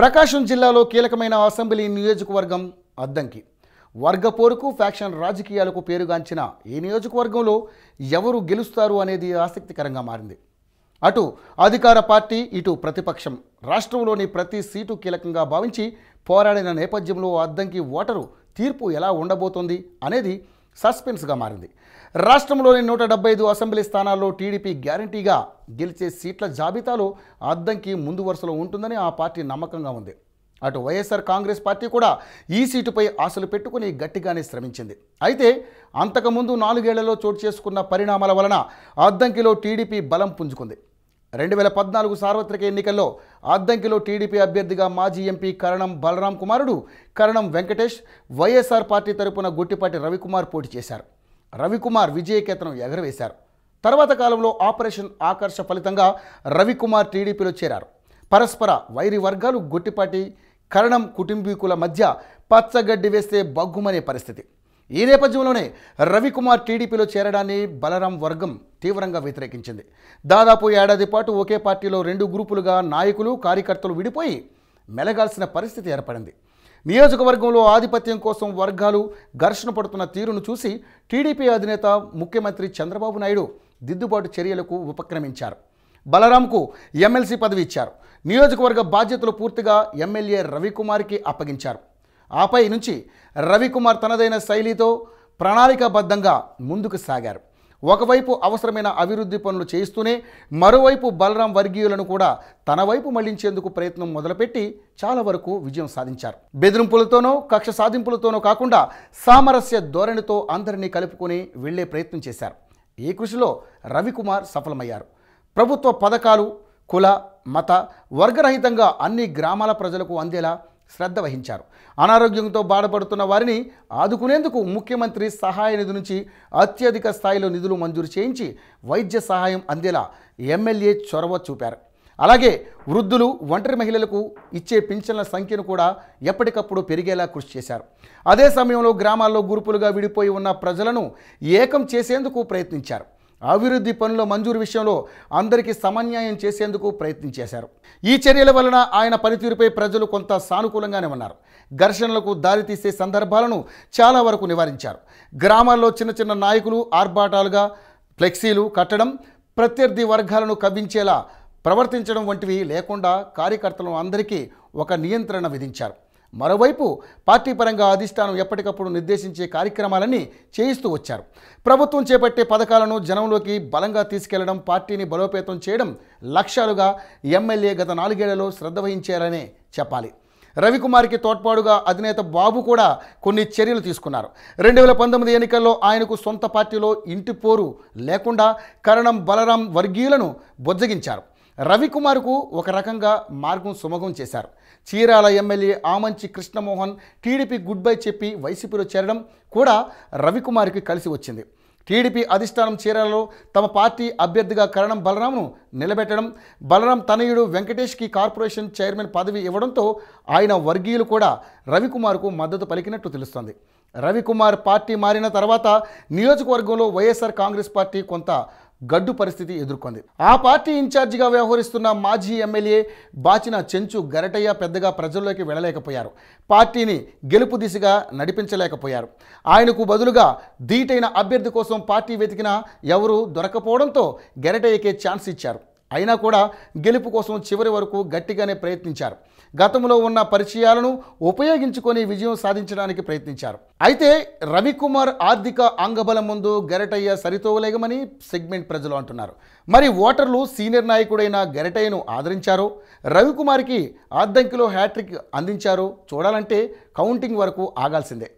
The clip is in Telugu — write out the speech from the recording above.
ప్రకాశం జిల్లాలో కీలకమైన అసెంబ్లీ నియోజకవర్గం అద్దంకి వర్గ పోరుకు ఫ్యాక్షన్ రాజకీయాలకు పేరుగాంచిన ఈ నియోజకవర్గంలో ఎవరు గెలుస్తారు అనేది ఆసక్తికరంగా మారింది అటు అధికార పార్టీ ఇటు ప్రతిపక్షం రాష్ట్రంలోని ప్రతి సీటు కీలకంగా భావించి పోరాడిన నేపథ్యంలో అద్దంకి ఓటరు తీర్పు ఎలా ఉండబోతోంది అనేది సస్పెన్స్గా మారింది రాష్ట్రంలోని నూట డెబ్బై ఐదు అసెంబ్లీ స్థానాల్లో టీడీపీ గ్యారంటీగా గెలిచే సీట్ల జాబితాలో అద్దంకి ముందు వరుసలో ఉంటుందని ఆ పార్టీ నమ్మకంగా ఉంది అటు వైఎస్ఆర్ కాంగ్రెస్ పార్టీ కూడా ఈ సీటుపై ఆశలు పెట్టుకుని గట్టిగానే శ్రమించింది అయితే అంతకుముందు నాలుగేళ్లలో చోటు చేసుకున్న పరిణామాల వలన అద్దంకిలో టీడీపీ బలం పుంజుకుంది రెండు వేల పద్నాలుగు సార్వత్రిక ఎన్నికల్లో అద్దంకిలో టీడీపీ అభ్యర్థిగా మాజీ ఎంపీ కరణం బలరాం కుమారుడు కరణం వెంకటేష్ వైఎస్ఆర్ పార్టీ తరపున గుట్టిపాటి రవికుమార్ పోటీ చేశారు రవికుమార్ విజయకేతనం ఎగరవేశారు తర్వాత కాలంలో ఆపరేషన్ ఆకర్ష ఫలితంగా రవికుమార్ టీడీపీలో చేరారు పరస్పర వైరి వర్గాలు గొట్టిపాటి కరణం కుటుంబీకుల మధ్య పచ్చగడ్డి వేస్తే బగ్గుమనే పరిస్థితి ఈ నేపథ్యంలోనే రవికుమార్ టీడీపీలో చేరడాన్ని బలరాం వర్గం తీవ్రంగా వ్యతిరేకించింది దాదాపు ఏడాది పాటు ఒకే పార్టీలో రెండు గ్రూపులుగా నాయకులు కార్యకర్తలు విడిపోయి మెలగాల్సిన పరిస్థితి ఏర్పడింది నియోజకవర్గంలో ఆధిపత్యం కోసం వర్గాలు ఘర్షణ పడుతున్న తీరును చూసి టీడీపీ అధినేత ముఖ్యమంత్రి చంద్రబాబు నాయుడు దిద్దుబాటు చర్యలకు ఉపక్రమించారు బలరాంకు ఎమ్మెల్సీ పదవి ఇచ్చారు నియోజకవర్గ బాధ్యతలు పూర్తిగా ఎమ్మెల్యే రవికుమార్కి అప్పగించారు ఆపై నుంచి రవికుమార్ తనదైన శైలితో ప్రణాళికాబద్ధంగా ముందుకు సాగారు ఒకవైపు అవసరమైన అభివృద్ధి పనులు చేస్తూనే మరోవైపు బలరాం వర్గీయులను కూడా తన వైపు మళ్లించేందుకు ప్రయత్నం మొదలుపెట్టి చాలా వరకు విజయం సాధించారు బెదిరింపులతోనో కక్ష సాధింపులతోనో కాకుండా సామరస్య ధోరణితో అందరినీ కలుపుకొని వెళ్లే ప్రయత్నం చేశారు ఈ కృషిలో రవికుమార్ సఫలమయ్యారు ప్రభుత్వ పథకాలు కుల మత వర్గరహితంగా అన్ని గ్రామాల ప్రజలకు అందేలా శ్రద్ధ వహించారు అనారోగ్యంతో బాధపడుతున్న వారిని ఆదుకునేందుకు ముఖ్యమంత్రి సహాయ నిధి నుంచి అత్యధిక స్థాయిలో నిధులు మంజూరు చేయించి వైద్య సహాయం అందేలా ఎమ్మెల్యే చొరవ చూపారు అలాగే వృద్ధులు ఒంటరి మహిళలకు ఇచ్చే పింఛన్ల సంఖ్యను కూడా ఎప్పటికప్పుడు పెరిగేలా కృషి చేశారు అదే సమయంలో గ్రామాల్లో గురుపులుగా విడిపోయి ఉన్న ప్రజలను ఏకం చేసేందుకు ప్రయత్నించారు అభివృద్ధి పనుల మంజూరు విషయంలో అందరికీ సమన్యాయం చేసేందుకు ప్రయత్నం చేశారు ఈ చర్యల వలన ఆయన పనితీరుపై ప్రజలు కొంత సానుకూలంగానే ఉన్నారు ఘర్షణలకు దారితీసే సందర్భాలను చాలా వరకు నివారించారు గ్రామాల్లో చిన్న చిన్న నాయకులు ఆర్భాటాలుగా ఫ్లెక్సీలు కట్టడం ప్రత్యర్థి వర్గాలను కవ్వించేలా ప్రవర్తించడం వంటివి లేకుండా కార్యకర్తలను అందరికీ ఒక నియంత్రణ విధించారు మరోవైపు పార్టీ పరంగా అధిష్టానం ఎప్పటికప్పుడు నిర్దేశించే కార్యక్రమాలని చేయిస్తూ వచ్చారు ప్రభుత్వం చేపట్టే పథకాలను జనంలోకి బలంగా తీసుకెళ్లడం పార్టీని బలోపేతం చేయడం లక్ష్యాలుగా ఎమ్మెల్యే గత నాలుగేళ్లలో శ్రద్ధ వహించారనే చెప్పాలి రవికుమార్కి తోడ్పాటుగా అధినేత బాబు కూడా కొన్ని చర్యలు తీసుకున్నారు రెండు వేల పంతొమ్మిది ఎన్నికల్లో ఆయనకు సొంత పార్టీలో ఇంటి పోరు లేకుండా కరణం బలరాం వర్గీయులను బొజ్జగించారు రవికుమార్కు ఒక రకంగా మార్గం సుమగం చేశారు Chirala MLA Amanchi Krishnamohan TDP good bye చెప్పి వైసీపీలో చేరడం కూడా రవికుమార్కి కలిసి వచ్చింది టీడీపీ అధిష్టానం చీరాలలో తమ పార్టీ అభ్యర్థిగా కరణం బలరాంను నిలబెట్టడం బలరాం తనయుడు వెంకటేష్కి కార్పొరేషన్ చైర్మన్ పదవి ఇవ్వడంతో ఆయన వర్గీయులు కూడా రవికుమార్కు మద్దతు పలికినట్టు తెలుస్తోంది రవికుమార్ పార్టీ మారిన తర్వాత నియోజకవర్గంలో వైఎస్ఆర్ కాంగ్రెస్ పార్టీ కొంత గడ్డు పరిస్థితి ఎదుర్కొంది ఆ పార్టీ ఇన్ఛార్జిగా వ్యవహరిస్తున్న మాజీ ఎమ్మెల్యే బాచిన చెంచు గరటయ్య పెద్దగా ప్రజల్లోకి వెళ్ళలేకపోయారు పార్టీని గెలుపు దిశగా నడిపించలేకపోయారు ఆయనకు బదులుగా ధీటైన అభ్యర్థి కోసం పార్టీ వెతికిన ఎవరూ దొరకపోవడంతో గెరటయ్యకే ఛాన్స్ ఇచ్చారు అయినా కూడా గెలుపు కోసం చివరి వరకు గట్టిగానే ప్రయత్నించారు గతంలో ఉన్న పరిచయాలను ఉపయోగించుకొని విజయం సాధించడానికి ప్రయత్నించారు అయితే రవికుమార్ ఆర్థిక అంగబలం ముందు గెరటయ్య సరితోగలేగమని సెగ్మెంట్ ప్రజలు అంటున్నారు మరి ఓటర్లు సీనియర్ నాయకుడైన గరటయ్యను ఆదరించారు రవికుమార్కి ఆర్థంకిలో హ్యాట్రిక్ అందించారు చూడాలంటే కౌంటింగ్ వరకు ఆగాల్సిందే